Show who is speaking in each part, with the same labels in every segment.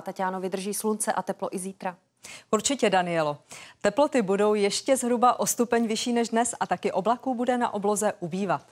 Speaker 1: Tatiano, vydrží slunce a teplo i zítra? Určitě, Danielo. Teploty budou ještě zhruba o stupeň vyšší než dnes a taky oblaků bude na obloze ubývat.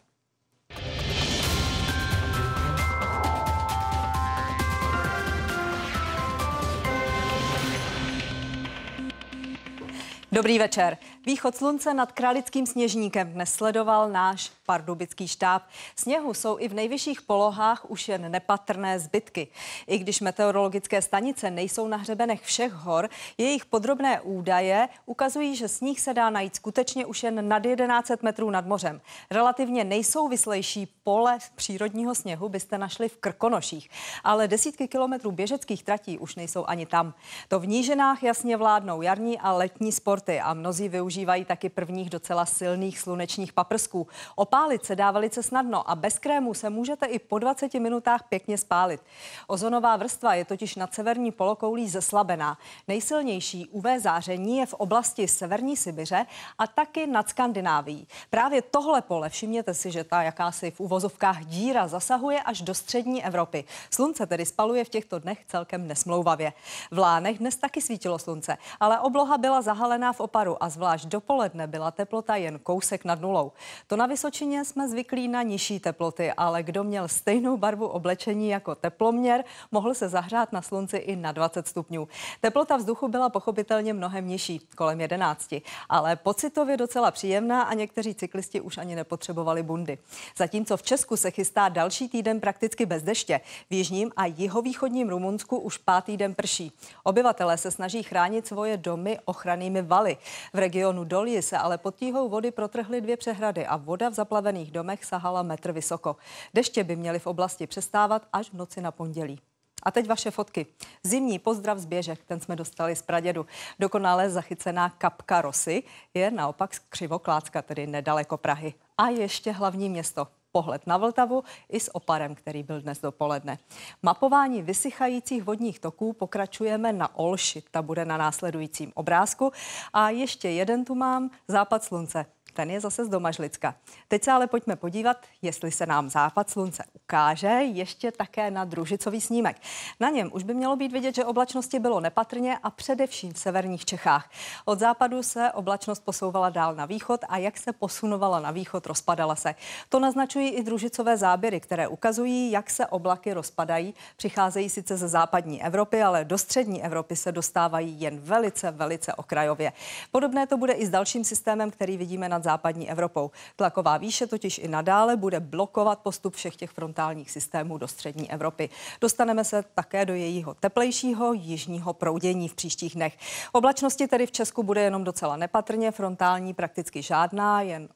Speaker 1: Dobrý večer. Východ slunce nad Kralickým sněžníkem dnes sledoval náš pardubický štáb. Sněhu jsou i v nejvyšších polohách už jen nepatrné zbytky. I když meteorologické stanice nejsou na hřebenech všech hor, jejich podrobné údaje ukazují, že sníh se dá najít skutečně už jen nad 1100 metrů nad mořem. Relativně nejsouvislejší pole přírodního sněhu byste našli v Krkonoších, ale desítky kilometrů běžeckých tratí už nejsou ani tam. To v Níženách jasně vládnou jarní a letní sport resorty a mnozí využívají taky prvních docela silných slunečních paprsků. Opálit se dá velice snadno a bez krému se můžete i po 20 minutách pěkně spálit. Ozonová vrstva je totiž na severní polokoulí zeslabená. Nejsilnější UV záření je v oblasti severní Sibiře a taky nad Skandinávií. Právě tohle pole, všimněte si, že ta jakási v uvozovkách díra zasahuje až do střední Evropy. Slunce tedy spaluje v těchto dnech celkem nesmlouvavě. V Lánech dnes taky svítilo slunce, ale obloha byla zahalená zejména v oparu a zvlášť dopoledne byla teplota jen kousek nad nulou. To na Vysočině jsme zvyklí na nižší teploty, ale kdo měl stejnou barvu oblečení jako teploměr, mohl se zahřát na slunci i na 20 stupňů. Teplota vzduchu byla pochopitelně mnohem nižší, kolem 11, ale pocitově docela příjemná a někteří cyklisti už ani nepotřebovali bundy. Zatímco v Česku se chystá další týden prakticky bez deště, v jižním a jihovýchodním Rumunsku už pátý den prší. Obyvatelé se snaží chránit svoje domy ochrannými valami svaly. V regionu Dolji se ale pod tíhou vody protrhly dvě přehrady a voda v zaplavených domech sahala metr vysoko. Deště by měly v oblasti přestávat až v noci na pondělí. A teď vaše fotky. Zimní pozdrav z běžek, ten jsme dostali z Pradědu. Dokonale zachycená kapka Rosy je naopak z Křivoklácka, tedy nedaleko Prahy. A ještě hlavní město pohled na Vltavu i s oparem, který byl dnes dopoledne. Mapování vysychajících vodních toků pokračujeme na Olši, ta bude na následujícím obrázku. A ještě jeden tu mám, západ slunce ten je zase z Domažlicka. Teď se ale pojďme podívat, jestli se nám západ slunce ukáže, ještě také na družicový snímek. Na něm už by mělo být vidět, že oblačnosti bylo nepatrně a především v severních Čechách. Od západu se oblačnost posouvala dál na východ a jak se posunovala na východ, rozpadala se. To naznačují i družicové záběry, které ukazují, jak se oblaky rozpadají. Přicházejí sice ze západní Evropy, ale do střední Evropy se dostávají jen velice, velice okrajově. Podobné to bude i s dalším systémem, který vidíme na nad západní Evropou. Tlaková výše totiž i nadále bude blokovat postup všech těch frontálních systémů do střední Evropy. Dostaneme se také do jejího teplejšího jižního proudění v příštích dnech. Oblačnosti tedy v Česku bude jenom docela nepatrně, frontální prakticky žádná, jen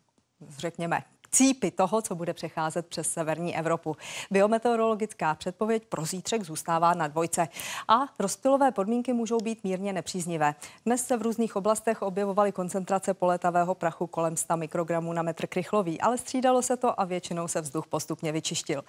Speaker 1: řekněme cípy toho, co bude přecházet přes severní Evropu. Biometeorologická předpověď pro zítřek zůstává na dvojce a rozptylové podmínky můžou být mírně nepříznivé. Dnes se v různých oblastech objevovaly koncentrace poletavého prachu kolem 100 mikrogramů na metr krychlový, ale střídalo se to a většinou se vzduch postupně vyčištil.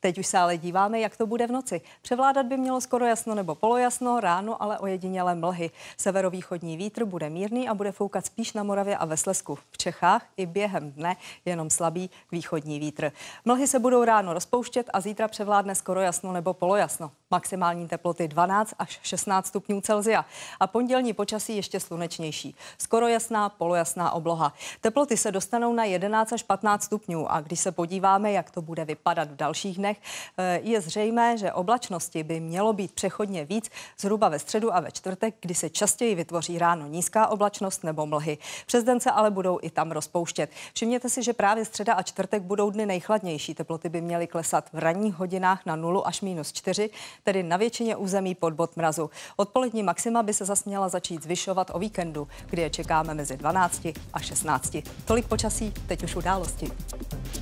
Speaker 1: Teď už se ale díváme, jak to bude v noci. Převládat by mělo skoro jasno nebo polojasno, ráno ale ojedinělé mlhy. Severovýchodní vítr bude mírný a bude foukat spíš na Moravě a ve Slesku. V Čechách i během dne jenom slabý slabý východní vítr. Mlhy se budou ráno rozpouštět a zítra převládne skoro jasno nebo polojasno. Maximální teploty 12 až 16 stupňů Celzia a pondělní počasí ještě slunečnější. Skoro jasná, polojasná obloha. Teploty se dostanou na 11 až 15 stupňů a když se podíváme, jak to bude vypadat v dalších dnech, eh, je zřejmé, že oblačnosti by mělo být přechodně víc zhruba ve středu a ve čtvrtek, kdy se častěji vytvoří ráno nízká oblačnost nebo mlhy. Přes den se ale budou i tam rozpouštět. Všimněte si, že právě středa a čtvrtek budou dny nejchladnější. Teploty by měly klesat v ranních hodinách na 0 až minus 4, tedy na většině území pod bod mrazu. Odpolední maxima by se zas měla začít zvyšovat o víkendu, kdy je čekáme mezi 12 a 16. Tolik počasí, teď už události.